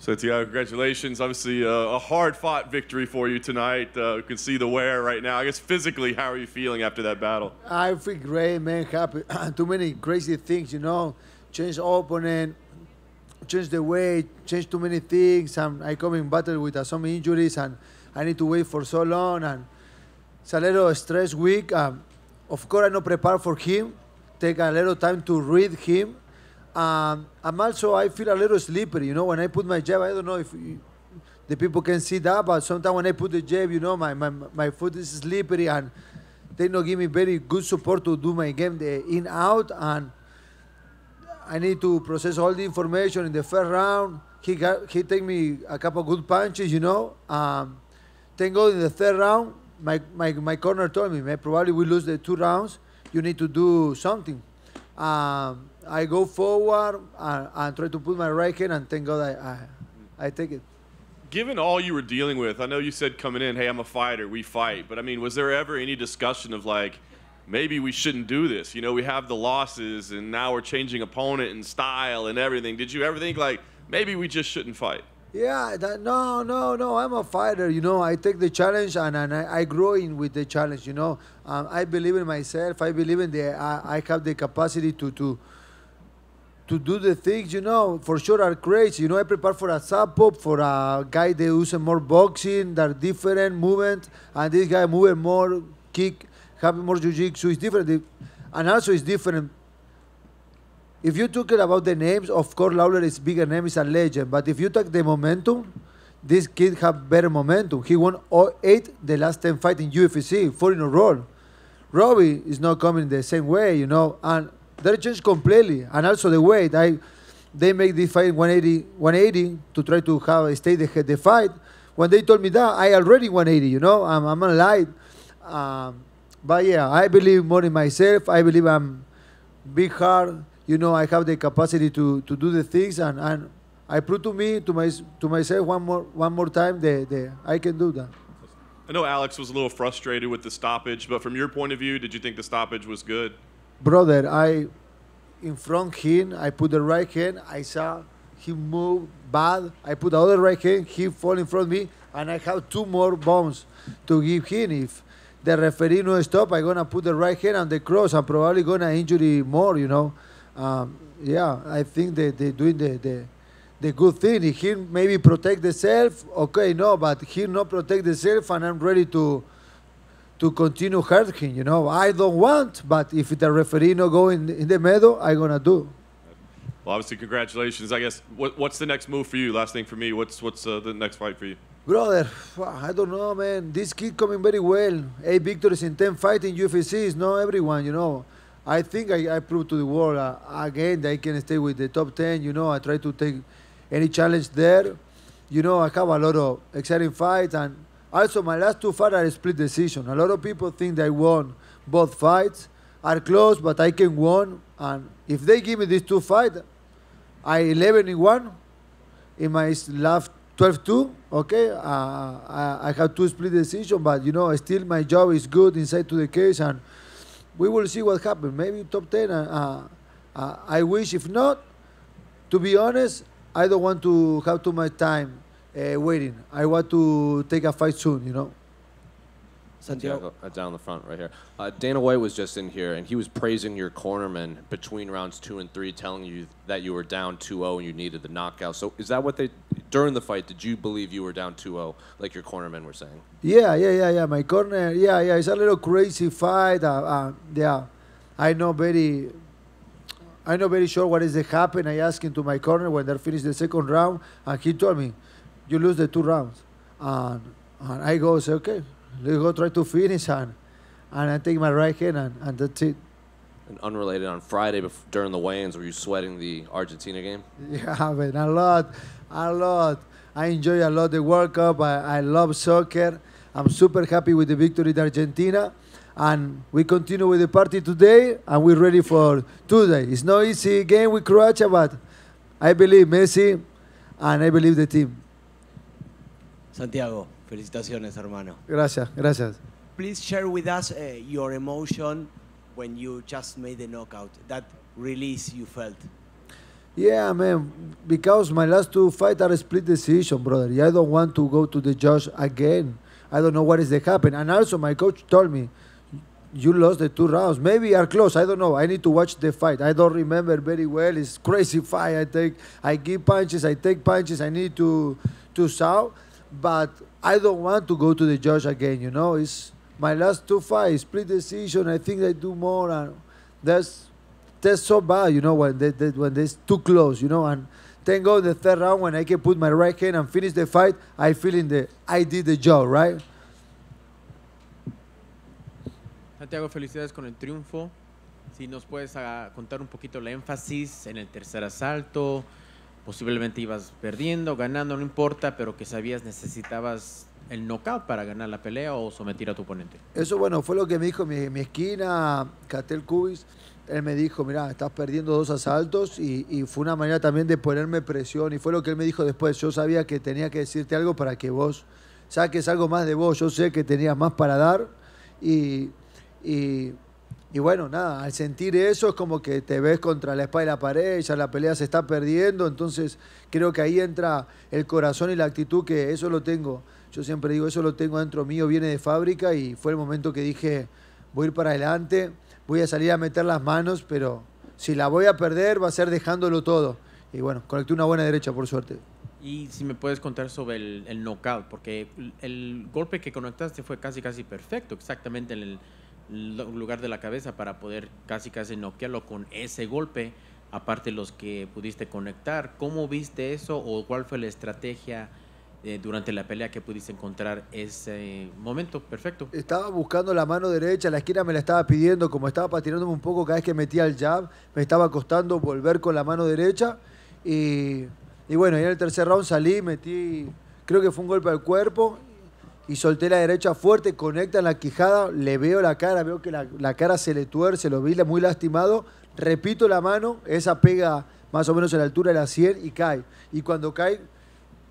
So Tiago, congratulations. Obviously, uh, a hard fought victory for you tonight. Uh, you can see the wear right now. I guess physically, how are you feeling after that battle? I feel great, man. Happy. Too many crazy things, you know. Change opponent, change the weight, change too many things. And I come in battle with uh, some injuries, and I need to wait for so long. And it's a little stress week. Um, of course, I know prepare for him. Take a little time to read him um, I'm also, I feel a little slippery, you know, when I put my jab, I don't know if you, the people can see that, but sometimes when I put the jab, you know, my, my, my foot is slippery and they don't give me very good support to do my game the in out and I need to process all the information in the first round. He got he take me a couple good punches, you know. Um, go in the third round, my, my, my corner told me, man, probably we lose the two rounds. You need to do something. Um, I go forward and, and, try to put my right hand, and thank God I, I, I take it. Given all you were dealing with, I know you said coming in, hey, I'm a fighter, we fight. But I mean, was there ever any discussion of like, maybe we shouldn't do this? You know, we have the losses, and now we're changing opponent and style and everything. Did you ever think like, maybe we just shouldn't fight? Yeah, that, no, no, no. I'm a fighter. You know, I take the challenge and, and I, I grow in with the challenge. You know, um, I believe in myself. I believe in the. I, I have the capacity to to to do the things. You know, for sure are crazy. You know, I prepare for a sub for a guy that uses more boxing, that different movement, and this guy moving more kick, having more jiu jitsu. It's different, and also it's different if you talk about the names, of course Lawler is bigger name, is a legend. But if you take the momentum, this kid have better momentum. He won all eight the last ten fights in UFC, four in a row. Robbie is not coming the same way, you know, and they changed completely. And also the weight, I they make the fight 180, 180 to try to have stay the the fight. When they told me that, I already 180, you know, I'm I'm alive. Um, but yeah, I believe more in myself. I believe I'm big heart you know, I have the capacity to, to do the things, and, and I prove to me, to, my, to myself one more, one more time that, that I can do that. I know Alex was a little frustrated with the stoppage, but from your point of view, did you think the stoppage was good? Brother, I, in front him, I put the right hand, I saw he move bad, I put the other right hand, he fall in front me, and I have two more bombs to give him. If the referee no stop, I'm gonna put the right hand on the cross, I'm probably gonna injure more, you know. Um, yeah, I think they they doing the the the good thing. he maybe protect the self, okay, no, but he not protect the self, and I'm ready to to continue hurt him. You know, I don't want, but if the referee no go in, in the middle, i gonna do. Well, obviously, congratulations. I guess what, what's the next move for you? Last thing for me, what's what's uh, the next fight for you? Brother, I don't know, man. This kid coming very well. Eight victories in ten fighting UFC is not everyone, you know. I think I, I proved to the world uh, again that I can stay with the top 10. You know, I try to take any challenge there. You know, I have a lot of exciting fights. And also, my last two fights are a split decision. A lot of people think I won both fights. Are close, but I can win. And if they give me these two fights, I 11 in one. In my last 12-2, okay? Uh, I, uh, I have two split decision, but, you know, still my job is good inside to the cage. and we will see what happens. Maybe top 10. Uh, uh, uh, I wish, if not, to be honest, I don't want to have too much time uh, waiting. I want to take a fight soon, you know. Santiago. Santiago. Uh, down the front right here. Uh, Dana White was just in here, and he was praising your cornerman between rounds two and three, telling you that you were down 2-0 and you needed the knockout. So is that what they during the fight? Did you believe you were down 2-0, like your cornermen were saying? Yeah, yeah, yeah, yeah. My corner, yeah, yeah. It's a little crazy fight. Uh, uh, yeah, I know very. I'm not very sure what is the happen. I asked him to my corner when they finished the second round, and he told me, "You lose the two rounds." And, and I go, "Say okay, Let's go try to finish. And, and I take my right hand, and, and that's it. And unrelated, on Friday during the weigh-ins, were you sweating the Argentina game? Yeah, man, a lot, a lot. I enjoy a lot the World Cup. I, I love soccer. I'm super happy with the victory in Argentina. And we continue with the party today, and we're ready for today. It's no easy game with Croatia, but I believe Messi, and I believe the team. Santiago, Felicitaciones, hermano. Gracias, gracias. Please share with us uh, your emotion when you just made the knockout, that release you felt. Yeah, man, because my last two fights are split decision, brother. I don't want to go to the judge again. I don't know what is the happen. And also, my coach told me, you lost the two rounds. Maybe are close. I don't know. I need to watch the fight. I don't remember very well. It's crazy fight. I take, I give punches. I take punches. I need to, to shout. But I don't want to go to the judge again. You know, it's my last two fights, split decision. I think I do more, and that's that's so bad. You know, when they, they when they're too close. You know, and thank God the third round when I can put my right hand and finish the fight, I feel in the I did the job, right? Santiago, felicidades con el triunfo. Si nos puedes ah, contar un poquito la énfasis en el tercer asalto. posiblemente ibas perdiendo, ganando, no importa, pero que sabías necesitabas el knockout para ganar la pelea o someter a tu oponente. Eso, bueno, fue lo que me dijo mi, esquina, Catel Cubis. Él me dijo, mira, estás perdiendo dos asaltos y, fue una manera también de ponerme presión y fue lo que él me dijo después. Yo sabía que tenía que decirte algo para que vos saques algo más de vos. Yo sé que tenías más para dar y y bueno, nada, al sentir eso es como que te ves contra la espalda y la pared, ya la pelea se está perdiendo, entonces creo que ahí entra el corazón y la actitud que eso lo tengo. Yo siempre digo, eso lo tengo dentro mío, viene de fábrica y fue el momento que dije, voy a ir para adelante, voy a salir a meter las manos, pero si la voy a perder va a ser dejándolo todo. Y bueno, conecté una buena derecha por suerte. Y si me puedes contar sobre el, knockout, porque el golpe que conectaste fue casi casi perfecto, exactamente en el lugar de la cabeza para poder casi casi noquearlo con ese golpe, aparte los que pudiste conectar. ¿Cómo viste eso o cuál fue la estrategia eh, durante la pelea que pudiste encontrar ese momento? Perfecto. Estaba buscando la mano derecha, la esquina me la estaba pidiendo, como estaba patinándome un poco cada vez que metía el jab, me estaba costando volver con la mano derecha y, bueno, en el tercer round salí, metí, creo que fue un golpe al cuerpo y solté la derecha fuerte, conecta en la quijada, le veo la cara, veo que la, cara se le tuerce, lo vi muy lastimado, repito la mano, esa pega más o menos a la altura de la 100 y cae. Y cuando cae,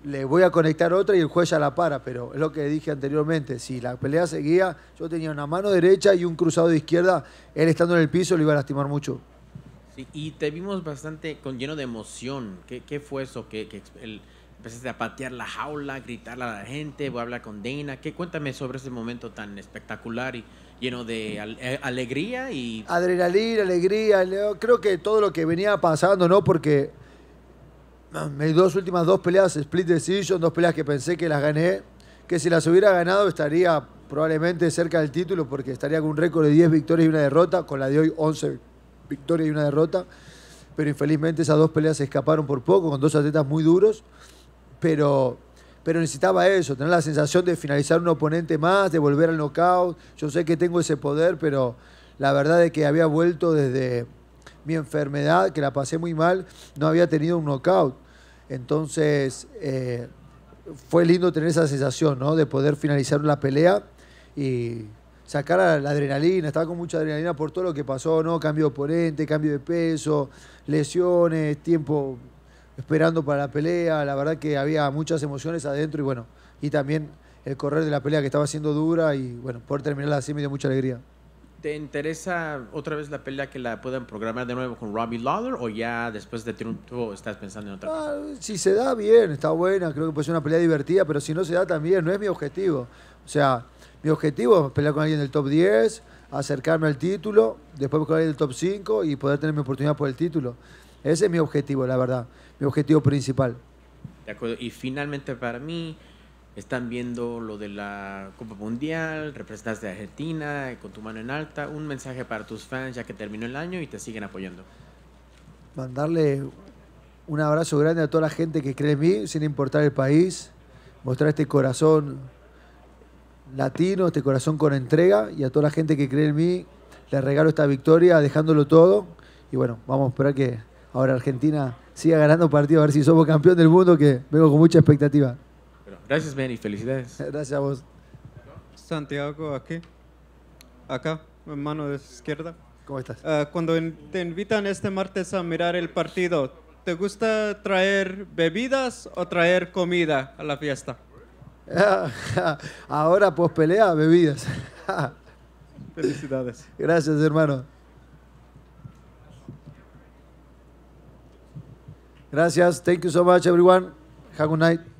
le voy a conectar otra y el juez ya la para, pero es lo que dije anteriormente, si la pelea seguía, yo tenía una mano derecha y un cruzado de izquierda, él estando en el piso lo iba a lastimar mucho. y te vimos bastante con lleno de emoción, ¿qué, qué fue eso? qué empezaste a patear la jaula, a gritarle a la gente, voy a hablar con Dana. ¿Qué cuéntame sobre ese momento tan espectacular y lleno de eh, alegría y adrenalina, alegría, eh, creo que todo lo que venía pasando, ¿no? Porque ah, mis dos últimas dos peleas split decision, dos peleas que pensé que las gané, que si las hubiera ganado estaría probablemente cerca del título porque estaría con un récord de 10 victorias y una derrota, con la de hoy 11 victorias y una derrota, pero infelizmente esas dos peleas se escaparon por poco con dos atletas muy duros pero, pero necesitaba eso, tener la sensación de finalizar un oponente más, de volver al knockout. Yo sé que tengo ese poder, pero la verdad es que había vuelto desde mi enfermedad, que la pasé muy mal, no había tenido un knockout. Entonces, eh, fue lindo tener esa sensación, ¿no? De poder finalizar una pelea y sacar la, la, adrenalina. Estaba con mucha adrenalina por todo lo que pasó, ¿no? Cambio de oponente, cambio de peso, lesiones, tiempo esperando para la pelea. La verdad que había muchas emociones adentro y bueno, y también el correr de la pelea que estaba siendo dura y bueno, poder terminarla así me dio mucha alegría. ¿Te interesa otra vez la pelea que la puedan programar de nuevo con Robbie Lawler o ya después de triunfo estás pensando en otra? Ah, si se da bien, está buena, creo que puede ser una pelea divertida, pero si no se da también, no es mi objetivo. O sea, mi objetivo es pelear con alguien del top 10, acercarme al título, después con alguien del top 5 y poder tener mi oportunidad por el título. Ese es mi objetivo, la verdad, mi objetivo principal. De acuerdo, y finalmente para mí, están viendo lo de la Copa Mundial, representantes de Argentina con tu mano en alta, un mensaje para tus fans ya que terminó el año y te siguen apoyando. Mandarle un abrazo grande a toda la gente que cree en mí, sin importar el país, mostrar este corazón latino, este corazón con entrega y a toda la gente que cree en mí, le regalo esta victoria dejándolo todo y bueno, vamos a esperar que ahora Argentina siga ganando partidos, a ver si somos campeón del mundo, que vengo con mucha expectativa. gracias, Benny. felicidades. Gracias a vos. Santiago, aquí, acá, en mano izquierda. ¿Cómo estás? Ah, cuando te invitan este martes a mirar el partido, ¿te gusta traer bebidas o traer comida a la fiesta? Ahora, pues pelea, bebidas. Felicidades. Gracias, hermano. Gracias. Thank you so much, everyone. Have a good night.